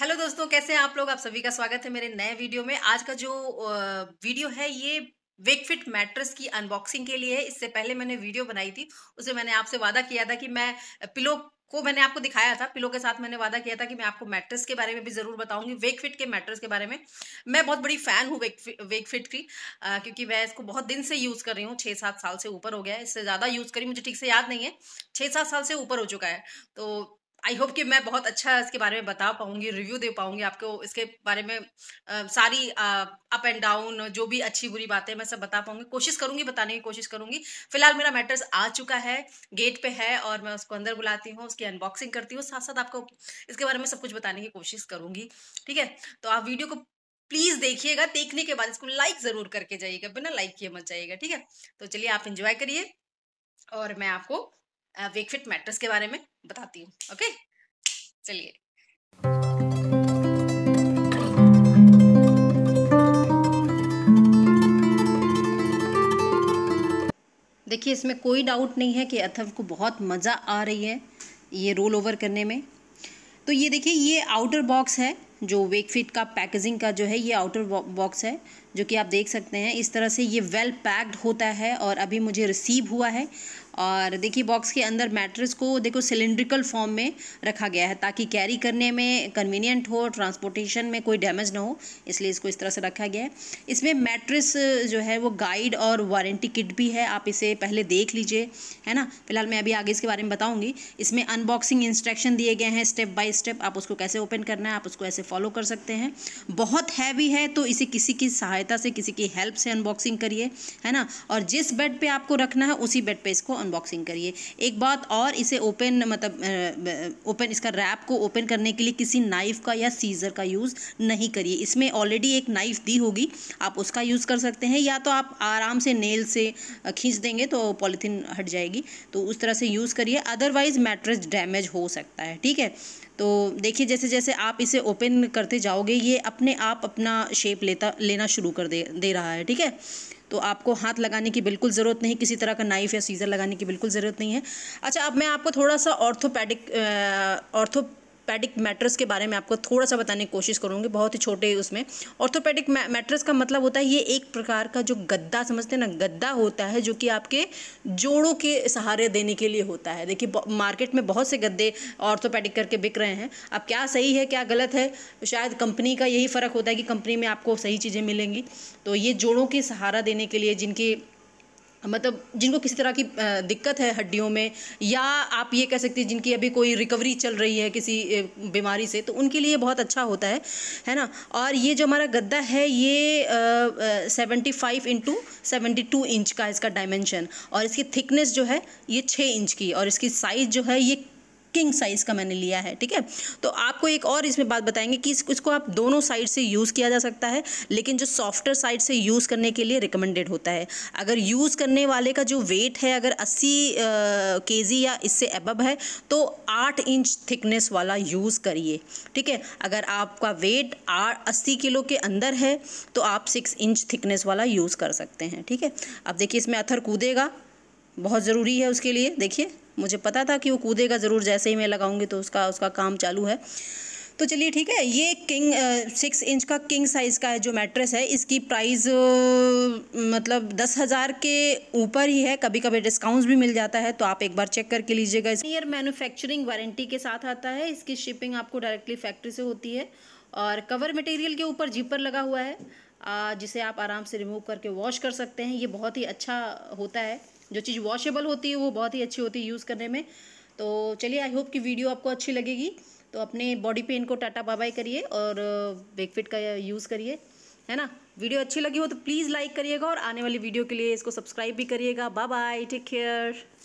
hello दोस्तों कैसे हैं आप लोग आप सभी का स्वागत है मेरे नए वीडियो में आज का जो वीडियो है ये वेकफिट मैट्रेस की अनबॉक्सिंग के लिए है इससे पहले मैंने वीडियो बनाई थी उसे मैंने आपसे वादा किया था कि मैं पिलो को मैंने आपको दिखाया था पिलो के साथ मैंने वादा किया था कि मैं आपको मैट्रेस के बारे में भी ज़रूर बताऊंगी वेक फिट के मैट्रेस के बारे में मैं बहुत बड़ी फ़ैन हूँ वेकफिट की आ, क्योंकि मैं इसको बहुत दिन से यूज़ कर रही हूँ छः सात साल से ऊपर हो गया है इससे ज़्यादा यूज़ करी मुझे ठीक से याद नहीं है छः सात साल से ऊपर हो चुका है तो आई होप कि मैं बहुत अच्छा इसके बारे में बता पाऊंगी रिव्यू दे पाऊंगी आपको इसके बारे में आ, सारी अप एंड डाउन जो भी अच्छी बुरी बातें मैं सब बता पाऊंगी कोशिश करूंगी बताने की कोशिश करूंगी फिलहाल मेरा मैटर्स आ चुका है गेट पे है और मैं उसको अंदर बुलाती हूँ उसकी अनबॉक्सिंग करती हूँ साथ साथ आपको इसके बारे में सब कुछ बताने की कोशिश करूंगी ठीक है तो आप वीडियो को प्लीज देखिएगा देखने के बाद इसको लाइक जरूर करके जाइएगा बिना लाइक किए मत जाइएगा ठीक है तो चलिए आप इंजॉय करिए और मैं आपको वेकफिट मैट्रेस के बारे में बताती हूँ ओके चलिए देखिए इसमें कोई डाउट नहीं है कि अथव को बहुत मज़ा आ रही है ये रोल ओवर करने में तो ये देखिए ये आउटर बॉक्स है जो वेक फिट का पैकेजिंग का जो है ये आउटर बॉक्स है जो कि आप देख सकते हैं इस तरह से ये वेल पैक्ड होता है और अभी मुझे रिसीव हुआ है और देखिए बॉक्स के अंदर मैट्रेस को देखो सिलेंड्रिकल फॉर्म में रखा गया है ताकि कैरी करने में कन्वीनियंट हो ट्रांसपोर्टेशन में कोई डैमेज ना हो इसलिए इसको इस तरह से रखा गया है इसमें मैट्रेस जो है वो गाइड और वारंटी किट भी है आप इसे पहले देख लीजिए है ना फिलहाल मैं अभी आगे इसके बारे में बताऊँगी इसमें अनबॉक्सिंग इंस्ट्रक्शन दिए गए हैं स्टेप बाई स्टेप आप उसको कैसे ओपन करना है आप उसको ऐसे फॉलो कर सकते हैं बहुत हैवी है तो इसे किसी की सहायता से किसी की हेल्प से अनबॉक्सिंग करिए है ना और जिस बेड पे आपको रखना है उसी बेड पे इसको अनबॉक्सिंग करिए एक बात और इसे ओपन मतलब ओपन इसका रैप को ओपन करने के लिए किसी नाइफ़ का या सीज़र का यूज़ नहीं करिए इसमें ऑलरेडी एक नाइफ़ दी होगी आप उसका यूज़ कर सकते हैं या तो आप आराम से नेल से खींच देंगे तो पॉलीथीन हट जाएगी तो उस तरह से यूज़ करिए अदरवाइज़ मैट्रेस डैमेज हो सकता है ठीक है तो देखिए जैसे जैसे आप इसे ओपन करते जाओगे ये अपने आप अपना शेप लेता लेना शुरू कर दे दे रहा है ठीक है तो आपको हाथ लगाने की बिल्कुल ज़रूरत नहीं किसी तरह का नाइफ़ या सीज़र लगाने की बिल्कुल ज़रूरत नहीं है अच्छा अब मैं आपको थोड़ा सा ऑर्थोपैडिक ऑर्थो ऑर्थोपैडिक मैट्रस के बारे में आपको थोड़ा सा बताने की कोशिश करूँगी बहुत ही छोटे उसमें ऑर्थोपैडिक मैट्रस का मतलब होता है ये एक प्रकार का जो गद्दा समझते हैं ना गद्दा होता है जो कि आपके जोड़ों के सहारे देने के लिए होता है देखिए मार्केट में बहुत से गद्दे ऑर्थोपैडिक करके बिक रहे हैं अब क्या सही है क्या गलत है शायद कंपनी का यही फ़र्क होता है कि कंपनी में आपको सही चीज़ें मिलेंगी तो ये जोड़ों की सहारा देने के लिए जिनकी मतलब जिनको किसी तरह की दिक्कत है हड्डियों में या आप ये कह सकते हैं जिनकी अभी कोई रिकवरी चल रही है किसी बीमारी से तो उनके लिए बहुत अच्छा होता है है ना और ये जो हमारा गद्दा है ये seventy five into seventy two inch का इसका डायमेंशन और इसकी थिकनेस जो है ये छः इंच की और इसकी साइज़ जो है ये किंग साइज़ का मैंने लिया है ठीक है तो आपको एक और इसमें बात बताएंगे कि इसको आप दोनों साइड से यूज़ किया जा सकता है लेकिन जो सॉफ्टवेयर साइड से यूज़ करने के लिए रिकमेंडेड होता है अगर यूज़ करने वाले का जो वेट है अगर अस्सी के या इससे एबब है तो आठ इंच थिकनेस वाला यूज़ करिए ठीक है अगर आपका वेट अस्सी किलो के अंदर है तो आप सिक्स इंच थिकनेस वाला यूज़ कर सकते हैं ठीक है अब देखिए इसमें अथर कूदेगा बहुत ज़रूरी है उसके लिए देखिए मुझे पता था कि वो कूदेगा ज़रूर जैसे ही मैं लगाऊंगी तो उसका उसका काम चालू है तो चलिए ठीक है ये किंग सिक्स इंच का किंग साइज़ का है जो मैट्रेस है इसकी प्राइस मतलब दस हज़ार के ऊपर ही है कभी कभी डिस्काउंट्स भी मिल जाता है तो आप एक बार चेक करके लीजिएगा ईयर मैन्युफैक्चरिंग वारंटी के साथ आता है इसकी शिपिंग आपको डायरेक्टली फैक्ट्री से होती है और कवर मटेरियल के ऊपर जीपर लगा हुआ है जिसे आप आराम से रिमूव करके वॉश कर सकते हैं ये बहुत ही अच्छा होता है जो चीज़ वॉशेबल होती है वो बहुत ही अच्छी होती है यूज़ करने में तो चलिए आई होप कि वीडियो आपको अच्छी लगेगी तो अपने बॉडी पेन को टाटा बाय करिए और बेकफिट uh, का यूज़ करिए है ना वीडियो अच्छी लगी हो तो प्लीज़ लाइक करिएगा और आने वाली वीडियो के लिए इसको सब्सक्राइब भी करिएगा बाय बाय टेक केयर